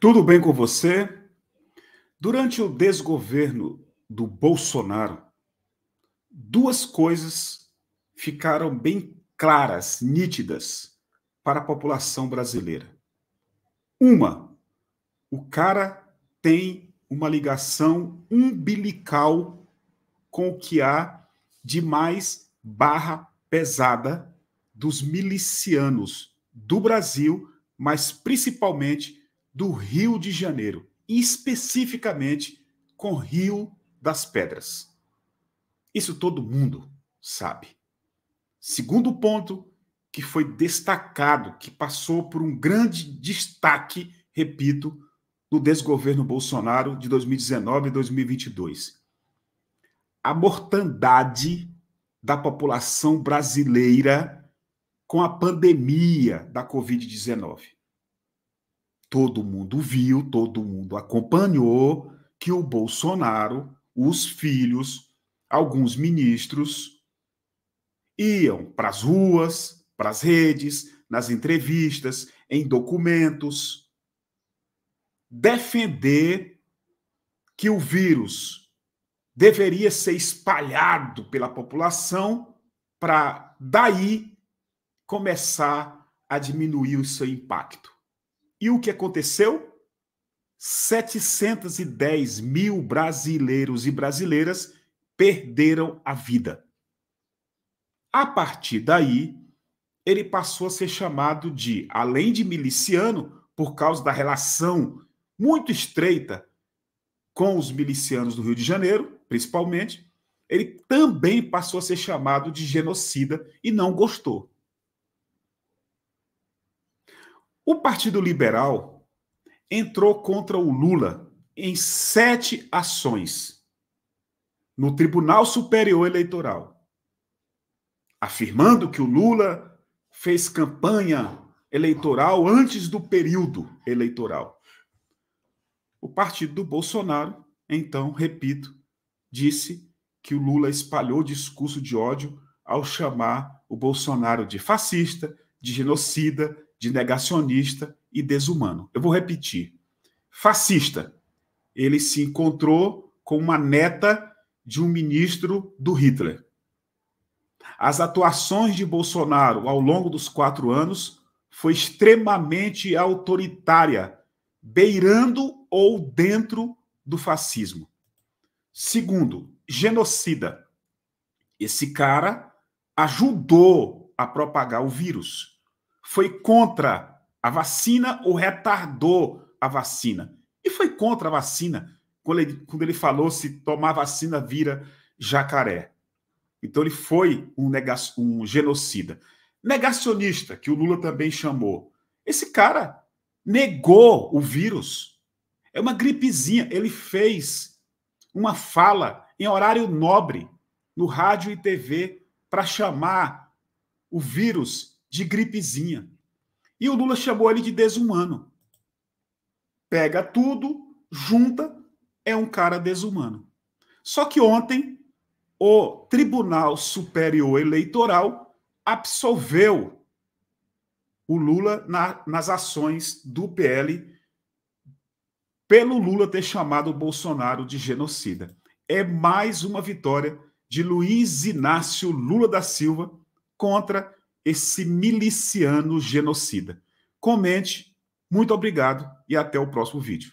Tudo bem com você? Durante o desgoverno do Bolsonaro, duas coisas ficaram bem claras, nítidas para a população brasileira. Uma, o cara tem uma ligação umbilical com o que há de mais barra pesada dos milicianos do Brasil, mas principalmente do Rio de Janeiro, especificamente com Rio das Pedras. Isso todo mundo sabe. Segundo ponto que foi destacado, que passou por um grande destaque, repito, do desgoverno Bolsonaro de 2019 e 2022. A mortandade da população brasileira com a pandemia da Covid-19. Todo mundo viu, todo mundo acompanhou que o Bolsonaro, os filhos, alguns ministros iam para as ruas, para as redes, nas entrevistas, em documentos, defender que o vírus deveria ser espalhado pela população para daí começar a diminuir o seu impacto. E o que aconteceu? 710 mil brasileiros e brasileiras perderam a vida. A partir daí, ele passou a ser chamado de, além de miliciano, por causa da relação muito estreita com os milicianos do Rio de Janeiro, principalmente, ele também passou a ser chamado de genocida e não gostou. O Partido Liberal entrou contra o Lula em sete ações no Tribunal Superior Eleitoral, afirmando que o Lula fez campanha eleitoral antes do período eleitoral. O partido do Bolsonaro, então, repito, disse que o Lula espalhou discurso de ódio ao chamar o Bolsonaro de fascista, de genocida, de negacionista e desumano. Eu vou repetir. Fascista. Ele se encontrou com uma neta de um ministro do Hitler. As atuações de Bolsonaro ao longo dos quatro anos foi extremamente autoritária, beirando ou dentro do fascismo. Segundo, genocida. Esse cara ajudou a propagar o vírus foi contra a vacina ou retardou a vacina. E foi contra a vacina quando ele, quando ele falou se tomar vacina vira jacaré. Então ele foi um, um genocida. Negacionista, que o Lula também chamou. Esse cara negou o vírus. É uma gripezinha. Ele fez uma fala em horário nobre no rádio e TV para chamar o vírus de gripezinha. E o Lula chamou ele de desumano. Pega tudo, junta, é um cara desumano. Só que ontem, o Tribunal Superior Eleitoral absolveu o Lula na, nas ações do PL pelo Lula ter chamado o Bolsonaro de genocida. É mais uma vitória de Luiz Inácio Lula da Silva contra esse miliciano genocida. Comente, muito obrigado e até o próximo vídeo.